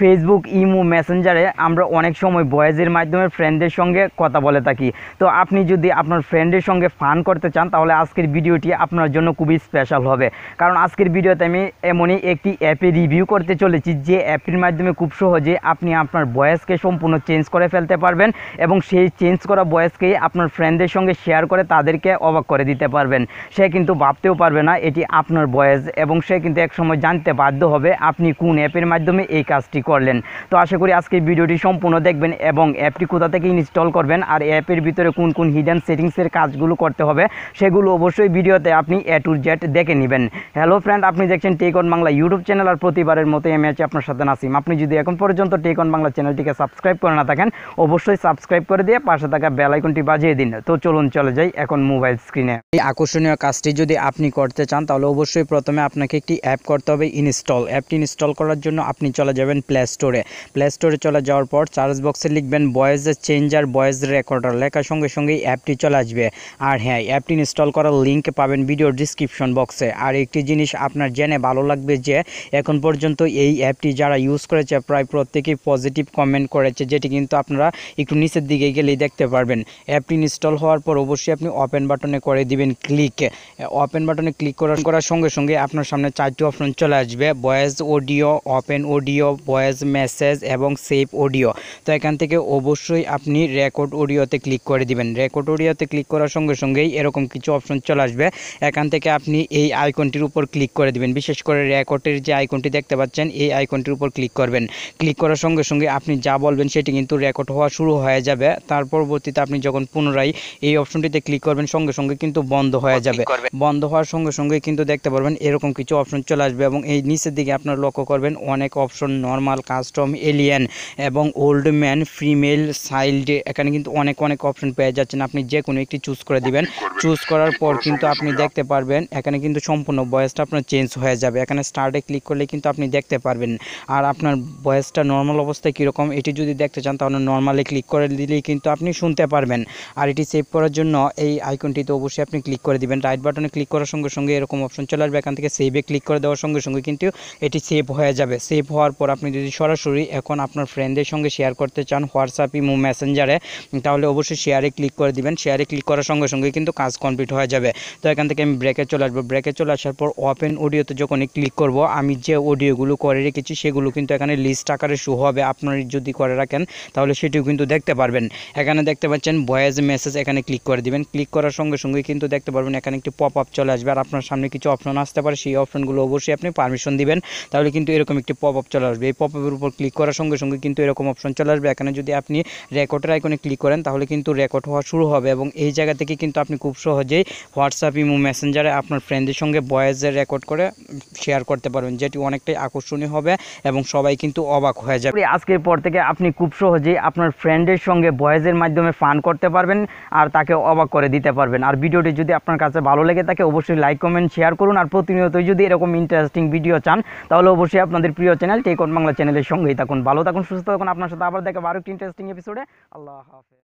Facebook imo মেসেঞ্জারে আমরা অনেক সময় বয়েজের মাধ্যমে ফ্রেন্ডের সঙ্গে কথা বলে থাকি তো আপনি যদি আপনার ফ্রেন্ডের সঙ্গে ফান করতে চান তাহলে আজকের ভিডিওটি আপনার জন্য খুবই স্পেশাল হবে কারণ আজকের ভিডিওতে আমি এমনই একটি অ্যাপে রিভিউ করতে চলেছি যে অ্যাপের মাধ্যমে খুব সহজে আপনি আপনার বয়েসকে সম্পূর্ণ চেঞ্জ করে ফেলতে পারবেন এবং সেই চেঞ্জ করা বয়েসকেই আপনার ফ্রেন্ডদের সঙ্গে শেয়ার করে তাদেরকে অবাক করে দিতে পারবেন সে কিন্তু ভাবতেও পারবে না এটি আপনার বয়েস এবং সে কিন্তু একসময় জানতে বাধ্য হবে আপনি কোন অ্যাপের মাধ্যমে এই কাজটি করলেন তো আশা করি আজকে ভিডিওটি সম্পূর্ণ দেখবেন এবং অ্যাপটি কোথা থেকে ইনস্টল করবেন আর অ্যাপের ভিতরে কোন কোন হিডেন সেটিংসের কাজগুলো করতে হবে সেগুলো অবশ্যই ভিডিওতে আপনি এ টু জেড দেখে নেবেন হ্যালো ফ্রেন্ড আপনি দেখছেন tech on Bangla YouTube channel আর প্রতিবারের মতো এম আছে আপনার সাথে নাসিম আপনি যদি এখন পর্যন্ত টেক অন বাংলা চ্যানেলটিকে সাবস্ক্রাইব করে না থাকেন অবশ্যই সাবস্ক্রাইব করে দিয়ে পাশে থাকা বেলাইকনটি বাজিয়ে দিন তো চলুন চলে যাই এখন মোবাইল স্ক্রিনে এই আকর্ষণীয় কাজটি যদি আপনি করতে চান তাহলে অবশ্যই প্রথমে আপনাকে একটি অ্যাপ করতে হবে ইনস্টল অ্যাপটি ইনস্টল করার জন্য আপনি চলে যাবেন প্লে প্লে স্টোরে প্লে স্টোরে চলে যাওয়ার পর চার্জ বক্সে লিখবেন বয়েজ চেঞ্জার বয়েজ রেকর্ডার লেখার সঙ্গে এই অ্যাপটি চলে আসবে আর হ্যাঁ অ্যাপটি ইনস্টল করার লিঙ্ক পাবেন ভিডিওর ডিসক্রিপশন বক্সে আর একটি জিনিস আপনার জেনে ভালো লাগবে যে এখন পর্যন্ত এই অ্যাপটি যারা ইউজ করেছে প্রায় প্রত্যেকেই পজিটিভ কমেন্ট করেছে যেটি কিন্তু আপনারা একটু নিচের দিকে গেলেই দেখতে পারবেন অ্যাপটি ইনস্টল হওয়ার পর অবশ্যই আপনি ওপেন বাটনে করে দিবেন ক্লিক ওপেন বাটনে ক্লিক করার সঙ্গে সঙ্গে আপনার সামনে চারটি অপশন চলে আসবে voice audio open audio voice voice message এবং সেভ অডিও তো এখান থেকে অবশ্যই আপনি রেকর্ড অডিওতে ক্লিক করে দিবেন রেকর্ড অডিওতে ক্লিক করার সঙ্গে সঙ্গেই এরকম কিছু অপশন চলে আসবে এখান থেকে আপনি এই আইকনটির উপর ক্লিক করে দিবেন বিশেষ করে রেকর্ডের যে আইকনটি দেখতে পাচ্ছেন এই আইকনটির উপর ক্লিক করবেন ক্লিক করার সঙ্গে সঙ্গে আপনি যা বলবেন সেটি কিন্তু রেকর্ড হওয়া শুরু হয়ে যাবে তার পরবর্তীতে আপনি যখন পুনরায় এই অপশনটিতে ক্লিক করবেন সঙ্গে সঙ্গে কিন্তু বন্ধ হয়ে যাবে বন্ধ হওয়ার সঙ্গে সঙ্গে কিন্তু দেখতে পারবেন এরকম কিছু অপশন চলে আসবে এবং এই নিচের দিকে আপনার লক্ষ্য করবেন অনেক option normal original custom alien এবং ওল্ড ম্যান ফিমেল চাইল্ড এখানে কিন্তু অনেক অনেক অপশন পেয়ে যাচ্ছেন আপনি যে কোনো একটি চুজ করে দিবেন চুজ করার পর কিন্তু আপনি দেখতে পারবেন এখানে কিন্তু সম্পূর্ণ বয়সটা আপনার চেঞ্জ হয়ে যাবে এখানে স্টার্টে ক্লিক করলে কিন্তু আপনি দেখতে পারবেন আর আপনার বয়সটা নর্মাল অবস্থায় কীরকম এটি যদি দেখতে চান তাহলে নর্মালি ক্লিক করে দিলেই কিন্তু আপনি শুনতে পারবেন আর এটি সেভ করার জন্য এই আইকনটিতে অবশ্যই আপনি ক্লিক করে দিবেন রাইট বাটনে ক্লিক করার সঙ্গে সঙ্গে এরকম অপশন চলে আসবে এখান থেকে সেভে ক্লিক করে দেওয়ার সঙ্গে সঙ্গে কিন্তু এটি সেভ হয়ে যাবে সেভ হওয়ার পর আপনি যদি যদি সরাসরি এখন আপনার ফ্রেন্ডদের সঙ্গে শেয়ার করতে চান হোয়াটসঅ্যাপ ইমো মেসেঞ্জারে তাহলে অবশ্যই শেয়ারে ক্লিক করে দিবেন শেয়ারে ক্লিক করার সঙ্গে সঙ্গে কিন্তু কাজ কমপ্লিট হয়ে যাবে তো এখান থেকে আমি ব্রেকে চলে আসবো ব্রেকে চলে আসার পর ওপেন অডিওতে যখনই ক্লিক করব আমি যে অডিওগুলো করে রেখেছি সেগুলো কিন্তু এখানে লিস্ট আকারে শো হবে আপনার যদি করে রাখেন তাহলে সেটিও কিন্তু দেখতে পারবেন এখানে দেখতে পাচ্ছেন ভয়েস মেসেজ এখানে ক্লিক করে দিবেন ক্লিক করার সঙ্গে সঙ্গে কিন্তু দেখতে পারবেন এখানে একটি পপ আপ চলে আসবে আর আপনার সামনে কিছু অপশন আসতে পারে সেই অপশনগুলো অবশ্যই আপনি পারমিশন দিবেন তাহলে কিন্তু এরকম একটি পপ আপ চলে আসবে এই পপ পপের উপর ক্লিক করার সঙ্গে সঙ্গে কিন্তু এরকম অপশন চলে আসবে এখানে যদি আপনি রেকর্ডের আইকনে ক্লিক করেন তাহলে কিন্তু রেকর্ড হওয়া শুরু হবে এবং এই জায়গা থেকে কিন্তু আপনি খুব সহজেই হোয়াটসঅ্যাপ ইমো মেসেঞ্জারে আপনার ফ্রেন্ডের সঙ্গে ভয়েসে রেকর্ড করে শেয়ার করতে পারবেন যেটি অনেকটাই আকর্ষণীয় হবে এবং সবাই কিন্তু অবাক হয়ে যাবে আজকের পর থেকে আপনি খুব সহজেই আপনার ফ্রেন্ডের সঙ্গে ভয়েসের মাধ্যমে ফান করতে পারবেন আর তাকে অবাক করে দিতে পারবেন আর ভিডিওটি যদি আপনার কাছে ভালো লেগে থাকে অবশ্যই লাইক কমেন্ট শেয়ার করুন আর প্রতিনিয়তই যদি এরকম ইন্টারেস্টিং ভিডিও চান তাহলে অবশ্যই আপনাদের প্রিয় চ্যানেল টেকন বাংলা চ্যানেলের সঙ্গেই থাকুন ভালো থাকুন সুস্থ থাকুন আপনার সাথে আবার দেখাবো আরও একটি ইন্টারেস্টিং এপিসোডে আল্লাহ হাফেজ